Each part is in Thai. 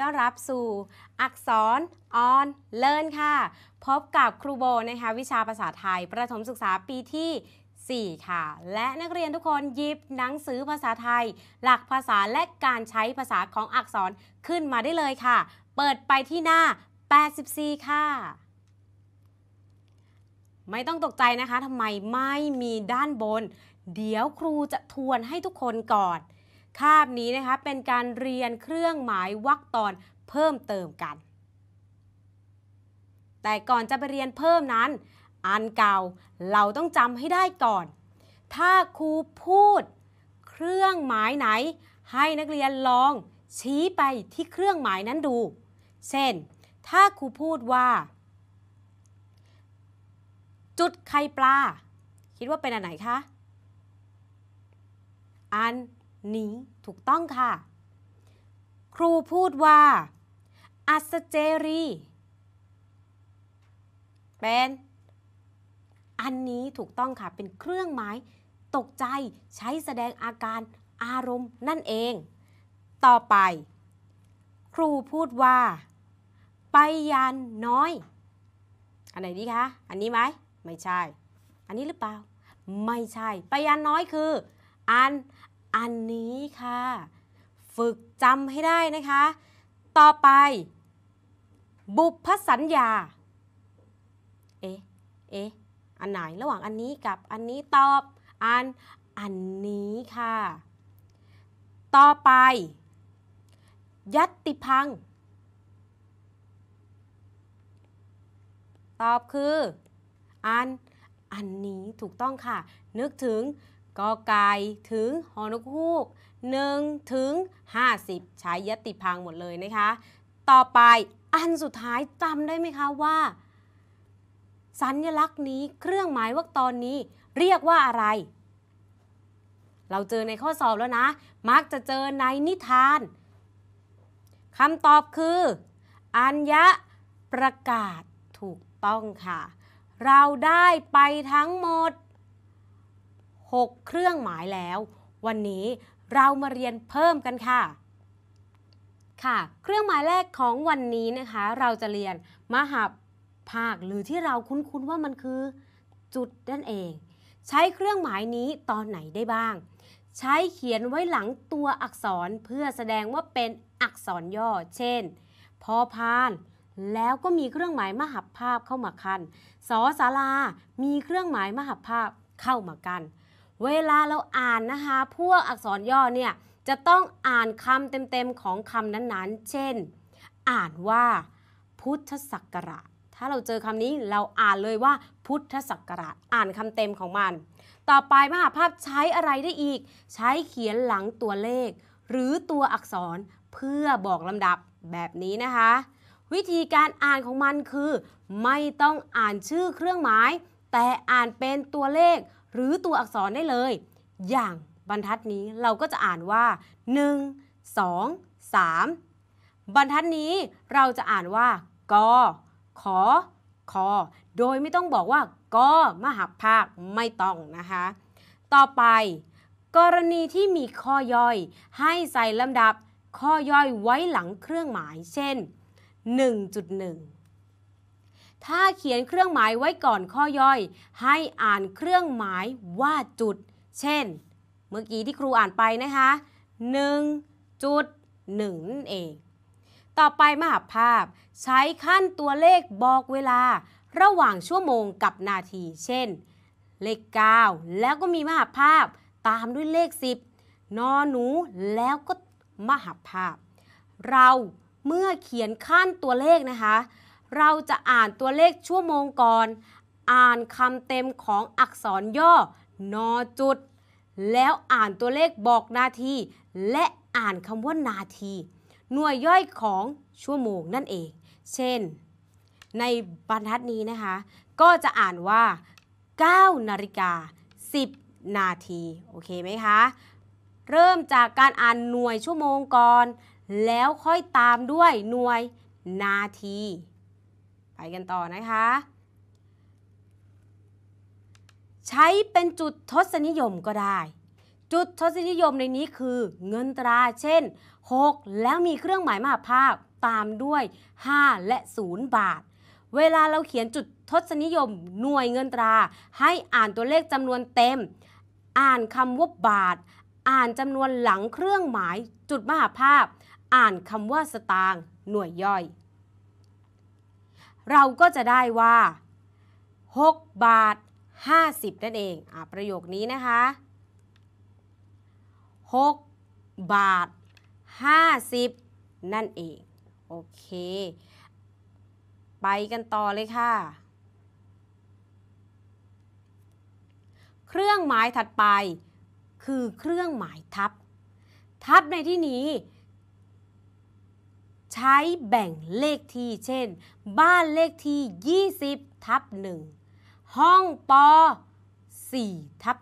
ต้อนรับสู่อักษรออนเลินค่ะ พบกับครูโบนะคะวิชาภาษาไทย ประถมศึกษาปีที่ 4 ค่ะ และนักเรียนทุกคนยิบหนังสือภาษาไทย หลักภาษาและการใช้ภาษาของอักษรขึ้นมาได้เลยค่ะ เปิดไปที่หน้า 84 ค่ะ ไม่ต้องตกใจนะคะทำไมไม่มีด้านบน เดี๋ยวครูจะทวนให้ทุกคนก่อนคาบนี้นะคะเป็นการเรียนเครื่องหมายวรรคตอนเพิ่มเติมกัน แต่ก่อนจะไปเรียนเพิ่มนั้น อันเก่าเราต้องจำให้ได้ก่อน ถ้าครูพูดเครื่องหมายไหน ให้นักเรียนลองชี้ไปที่เครื่องหมายนั้นดู เช่น ถ้าครูพูดว่า จุดไข่ปลา คิดว่าเป็นอันไหนคะ อันนี้ถูกต้องค่ะ ครูพูดว่าอัสเจรีเป็นอันนี้ถูกต้องค่ะเป็นเครื่องหมายตกใจใช้แสดงอาการอารมณ์นั่นเอง ต่อไป ครูพูดว่า ไปยานน้อย อันไหนดีคะอันนี้ไหมไม่ใช่ อันนี้หรือเปล่า ไม่ใช่ ไปยานน้อยคืออันอันนี้ค่ะ ฝึกจำให้ได้นะคะ ต่อไป บุพสัญญา เอ๊ะ เอ๊ะ อันไหน ระหว่างอันนี้กับอันนี้ ตอบอัน อันนี้ค่ะ ต่อไป ยัตติพัง ตอบคือ อันอันนี้ถูกต้องค่ะ นึกถึงกอไก่ถึงหอนกฮูก1ถึง50 ใช้ยติพังหมดเลยนะคะ ต่อไปอันสุดท้ายจำได้ไหมคะว่า สัญลักษณ์นี้เครื่องหมายวรรคตอนนี้เรียกว่าอะไร เราเจอในข้อสอบแล้วนะ มักจะเจอในนิทานคำตอบคืออัญญะประกาศถูกต้องค่ะ เราได้ไปทั้งหมด6เครื่องหมายแล้ว วันนี้เรามาเรียนเพิ่มกันค่ะ ค่ะเครื่องหมายแรกของวันนี้นะคะ เราจะเรียนมหาภาคหรือที่เราคุ้นๆว่ามันคือ จุดนั่นเอง ใช้เครื่องหมายนี้ตอนไหนได้บ้าง ใช้เขียนไว้หลังตัวอักษรเพื่อแสดงว่าเป็นอักษรย่อเช่นพอพานแล้วก็มีเครื่องหมายมหับภาพเข้ามาคันสอสารามีเครื่องหมายมหับภาพเข้ามากันเวลาเราอ่านนะคะ พวกอักษรย่อเนี่ยจะต้องอ่านคำเต็มๆของคำนั้นๆ เช่น อ่านว่า พุทธศักราช ถ้าเราเจอคำนี้เราอ่านเลยว่า พุทธศักราช อ่านคำเต็มของมัน ต่อไปมหาภาพใช้อะไรได้อีก ใช้เขียนหลังตัวเลข หรือตัวอักษรเพื่อบอกลำดับแบบนี้นะคะ วิธีการอ่านของมันคือ ไม่ต้องอ่านชื่อเครื่องหมาย แต่อ่านเป็นตัวเลขหรือตัวอักษรได้เลย อย่างบรรทัดนี้เราก็จะอ่านว่า 1 2 3 บรรทัดนี้เราจะอ่านว่ากอขอคอโดยไม่ต้องบอกว่ากอมหาภาค ไม่ต้องนะคะ ต่อไป กรณีที่มีข้อย่อย ให้ใส่ลำดับข้อย่อยไว้หลังเครื่องหมาย เช่น 1.1ถ้าเขียนเครื่องหมายไว้ก่อนข้อย่อย ให้อ่านเครื่องหมายว่าจุด เช่น เมื่อกี้ที่ครูอ่านไปนะคะ1จุด1นั่นเอง ต่อไปมหาภาพใช้ขั้นตัวเลขบอกเวลา ระหว่างชั่วโมงกับนาที เช่น เลข 9 แล้วก็มีมหาภาพตามด้วยเลข 10 นอหนู แล้วก็มหาภาพ เราเมื่อเขียนขั้นตัวเลขนะคะเราจะอ่านตัวเลขชั่วโมงก่อน อ่านคำเต็มของอักษรย่อนอจุด แล้วอ่านตัวเลขบอกนาที และอ่านคำว่านาที หน่วยย่อยของชั่วโมงนั่นเอง เช่น ในบรรทัดนี้นะคะ ก็จะอ่านว่า9นาฬิกา10นาทีโอเคไหมคะ เริ่มจากการอ่านหน่วยชั่วโมงก่อน แล้วค่อยตามด้วยหน่วยนาทีไปกันต่อนะคะ ใช้เป็นจุดทศนิยมก็ได้ จุดทศนิยมในนี้คือเงินตราเช่น 6 แล้วมีเครื่องหมายมหาภาพตามด้วย 5 และ 0 บาท เวลาเราเขียนจุดทศนิยม หน่วยเงินตราให้อ่านตัวเลขจำนวนเต็ม อ่านคำว่าบาท อ่านจำนวนหลังเครื่องหมาย จุดมหาภาพ อ่านคำว่าสตางค์หน่วยย่อยเราก็จะได้ว่า 6 บาท 50นั่นเองอประโยคนี้นะคะ 6 บาท 50นั่นเอง โอเค ไปกันต่อเลยค่ะ เครื่องหมายถัดไปคือเครื่องหมายทับ ทับในที่นี้ใช้แบ่งเลขที่เช่น บ้านเลขที่ 20ทับ 1 ห้องป4ทับ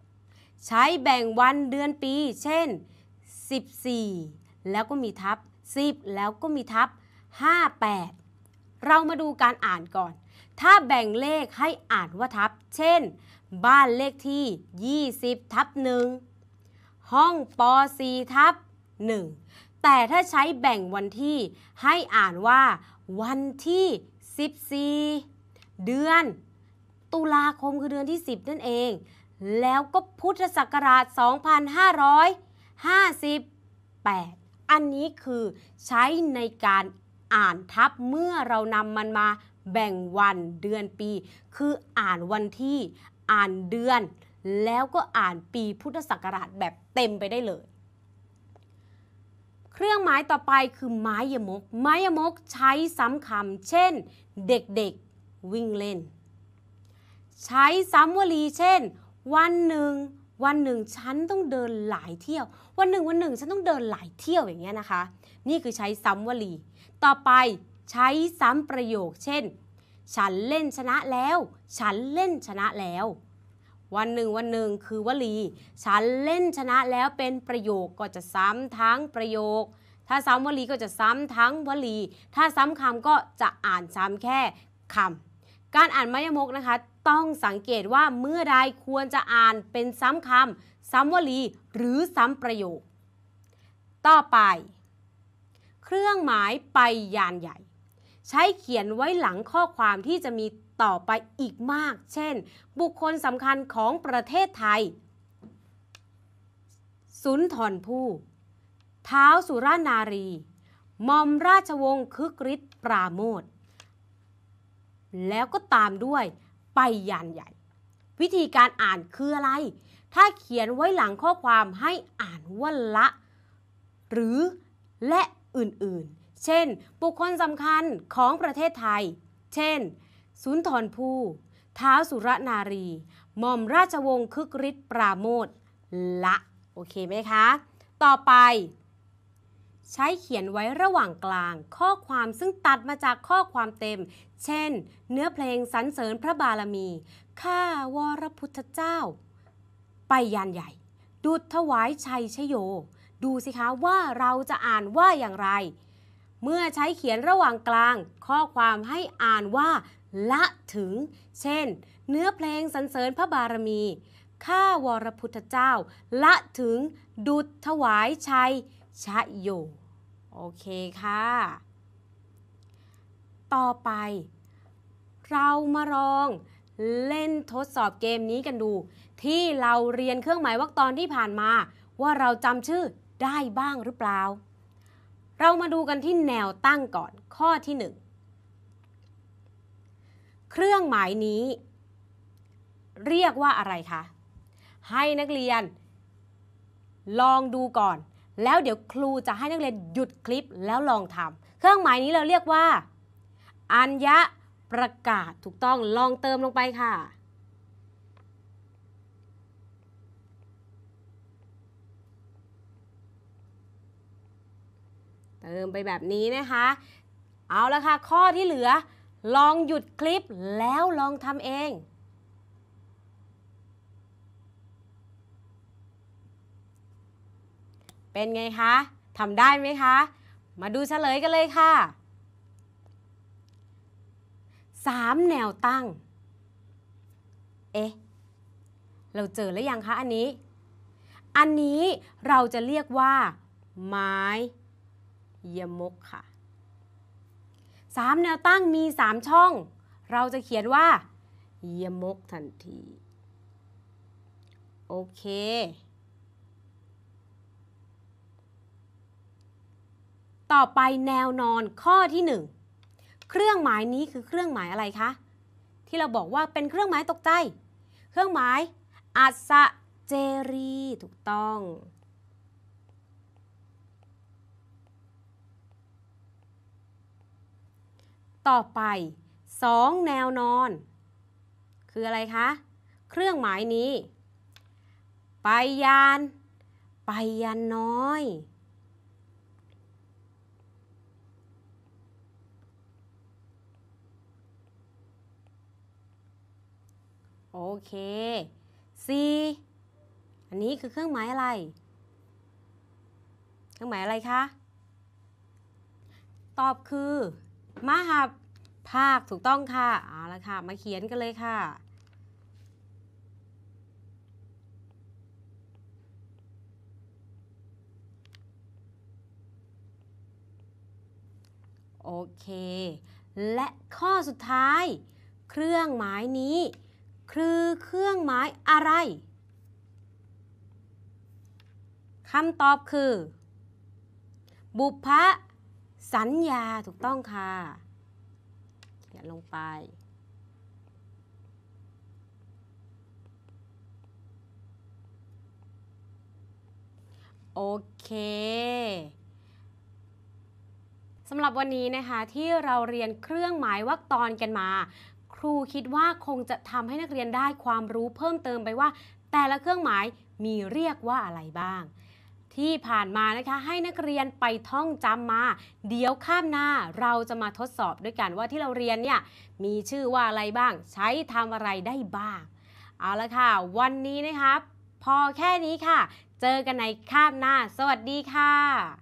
1 ใช้แบ่งวันเดือนปีเช่น 14 แล้วก็มีทับ 10 แล้วก็มีทับ 58 เรามาดูการอ่านก่อน ถ้าแบ่งเลขให้อ่านว่าทับ เช่น บ้านเลขที่ 20ทับ1ห้องป4ทับ1แต่ถ้าใช้แบ่งวันที่ให้อ่านว่าวันที่ 14 เดือน ตุลาคมคือเดือนที่ 10 นั่นเอง แล้วก็พุทธศักราช 2558อันนี้คือใช้ในการอ่านทับเมื่อเรานำมันมาแบ่งวันเดือนปี คืออ่านวันที่อ่านเดือน แล้วก็อ่านปีพุทธศักราชแบบเต็มไปได้เลยรื่องหมายต่อไปคือ ไม้ยมก ไม้ยมกใช้ซ้ำคำเช่น เด็กๆ วิ่งเล่น ใช้ซ้ำวลี เช่น วันหนึ่ง วันหนึ่งฉันต้องเดินหลายเที่ยว วันหนึ่ง วันหนึ่ง ฉันต้องเดินหลายเที่ยวอย่างเงี้ยนะคะ นี่คือใช้ซ้ำวลี ต่อไปใช้ซ้ำประโยค เช่น ฉันเล่นชนะแล้ว ฉันเล่นชนะแล้ววันหนึ่งวันหนึ่งคือวลี ฉันเล่นชนะแล้วเป็นประโยคก็จะซ้ำทั้งประโยค ถ้าซ้ำวลีก็จะซ้ำทั้งวลี ถ้าซ้ำคำก็จะอ่านซ้ำแค่คำการอ่านมายมกนะคะต้องสังเกตว่าเมื่อใดควรจะอ่านเป็นซ้ำคำ ซ้ำวลี หรือซ้ำประโยค ต่อไป เครื่องหมายไปยานใหญ่ ใช้เขียนไว้หลังข้อความที่จะมีต่อไปอีกมาก เช่น บุคคลสำคัญของประเทศไทยสุนทรภู่ท้าวสุรานารี มอมราชวงศ์คึกฤทธิ์ปราโมทแล้วก็ตามด้วยไปยานใหญ่ วิธีการอ่านคืออะไร ถ้าเขียนไว้หลังข้อความให้อ่านว่าละ หรือ และอื่นๆ เช่น บุคคลสำคัญของประเทศไทย เช่นสุนทรภู่ท้าสุรนารีหม่อมราชวงศ์คึกฤทธิ์ปราโมทละโอเคไหมคะ ต่อไป ใช้เขียนไว้ระหว่างกลาง ข้อความซึ่งตัดมาจากข้อความเต็ม เช่น เนื้อเพลงสรรเสริญพระบารมี ข้าวรพุทธเจ้า ไปยานใหญ่ ดุดถวายชัยชโย ดูสิคะว่าเราจะอ่านว่าอย่างไร เมื่อใช้เขียนระหว่างกลาง ข้อความให้อ่านว่าละถึงเช่น เนื้อเพลงสรรเสริญพระบารมีข้าวรพุทธเจ้า ละถึงดุดถวายชัยชะโยโอเคค่ะ ต่อไป เรามาลองเล่นทดสอบเกมนี้กันดู ที่เราเรียนเครื่องหมายวรรคตอนที่ผ่านมา ว่าเราจำชื่อได้บ้างหรือเปล่า เรามาดูกันที่แนวตั้งก่อนข้อที่1เครื่องหมายนี้ เรียกว่าอะไรคะให้นักเรียน ลองดูก่อน แล้วเดี๋ยวครูจะให้นักเรียนหยุดคลิปแล้วลองทำเครื่องหมายนี้เราเรียกว่าอัญญะประกาศถูกต้องลองเติมลงไปค่ะ เติมไปแบบนี้นะคะ เอาละค่ะ ข้อที่เหลือลองหยุดคลิปแล้วลองทำเอง เป็นไงคะ ทำได้ไหมคะ มาดูเฉลยกันเลยค่ะ 3 แนวตั้ง เอ๊ะ เราเจอแล้วยังคะอันนี้ อันนี้เราจะเรียกว่า ไม้ยมกค่ะ3แนวตั้งมี3 ช่อง เราจะเขียนว่าเยียมกทันที โอเค ต่อไปแนวนอนข้อที่ 1 เครื่องหมายนี้คือเครื่องหมายอะไรคะ ที่เราบอกว่าเป็นเครื่องหมายตกใจ เครื่องหมายอัศเจรี ถูกต้องต่อไป2แนวนอน คืออะไรคะ เครื่องหมายนี้ ไปยาน ไปยานน้อย โอเค C อันนี้คือเครื่องหมายอะไร เครื่องหมายอะไรคะ ตอบคือมาหาภาคถูกต้องค่ะเอาละค่ะมาเขียนกันเลยค่ะ โอเค และข้อสุดท้าย เครื่องหมายนี้ คือเครื่องหมายอะไรคำตอบคือ บุพสัญญาถูกต้องค่ะเขียนลงไป โอเค สำหรับวันนี้นะคะที่เราเรียนเครื่องหมายวรรคตอนกันมา ครูคิดว่าคงจะทำให้นักเรียนได้ความรู้เพิ่มเติมไปว่า แต่ละเครื่องหมายมีเรียกว่าอะไรบ้างที่ผ่านมานะคะให้นักเรียนไปท่องจำมา เดี๋ยวข้ามหน้าเราจะมาทดสอบด้วยกันว่าที่เราเรียนเนี่ย มีชื่อว่าอะไรบ้างใช้ทำอะไรได้บ้าง เอาละค่ะ วันนี้นะคะพอแค่นี้ค่ะ เจอกันในข้ามหน้า สวัสดีค่ะ